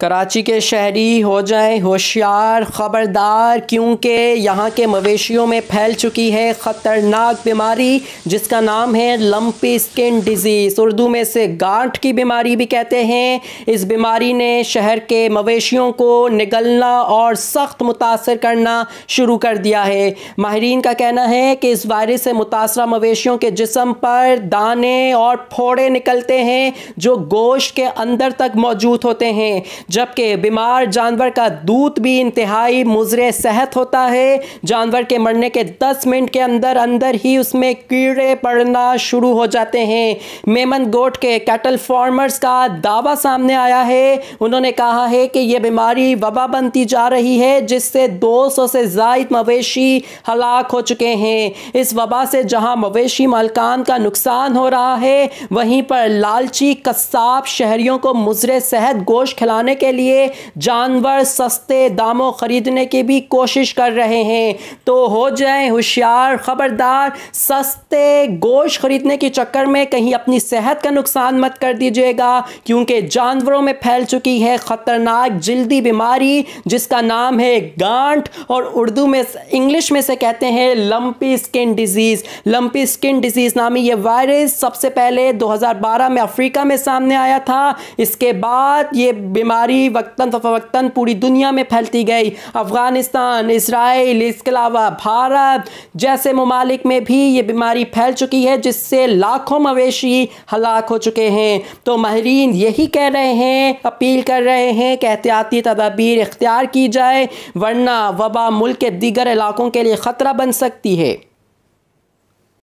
कराची के शहरी हो जाएं होशियार ख़बरदार क्योंकि यहाँ के मवेशियों में फैल चुकी है ख़तरनाक बीमारी जिसका नाम है लम्पी स्किन डिज़ीज़ उर्दू में से गांठ की बीमारी भी कहते हैं इस बीमारी ने शहर के मवेशियों को निगलना और सख्त मुतासर करना शुरू कर दिया है माहरीन का कहना है कि इस वायरस से मुतासर मवेशियों के जिसम पर दाने और फोड़े निकलते हैं जो गोश्त के अंदर तक मौजूद होते हैं जबकि बीमार जानवर का दूध भी इंतहाई मुजर सेहत होता है जानवर के मरने के दस मिनट के अंदर अंदर ही उसमें कीड़े पड़ना शुरू हो जाते हैं मेमन गोट के कैटल फार्मर्स का दावा सामने आया है उन्होंने कहा है कि यह बीमारी वबा बनती जा रही है जिससे 200 से जायद मवेशी हलाक हो चुके हैं इस वबा से जहां मवेशी मालकान का नुकसान हो रहा है वहीं पर लालची कस्साब शहरियों को मुजर सेहत गोश्त खिलाने के लिए जानवर सस्ते दामों ख़रीदने की भी कोशिश कर रहे हैं तो हो जाए होशियार ख़बरदार सस्ते गोश्त ख़रीदने के चक्कर में कहीं अपनी सेहत का नुकसान मत कर दीजिएगा क्योंकि जानवरों में फैल चुकी है ख़तरनाक जल्दी बीमारी जिसका नाम है गांठ और उर्दू में इंग्लिश में से कहते हैं lumpy skin disease lumpy skin disease नामी ये वायरस सबसे पहले 2012 में अफ्रीका में सामने आया था इसके बाद ये बीमारी बीमारी वक्ता तो फवक्तन पूरी दुनिया में फैलती गई अफ़गानिस्तान इसराइल इसके अलावा भारत जैसे ममालिक में भी ये बीमारी फैल चुकी है जिससे लाखों मवेशी हलाक हो चुके हैं तो माहरीन यही कह रहे हैं अपील कर रहे हैं कि एहतियाती तदाबीर इख्तियार की जाए वरना वबा मुल्क के दीगर इलाकों के लिए ख़तरा बन सकती है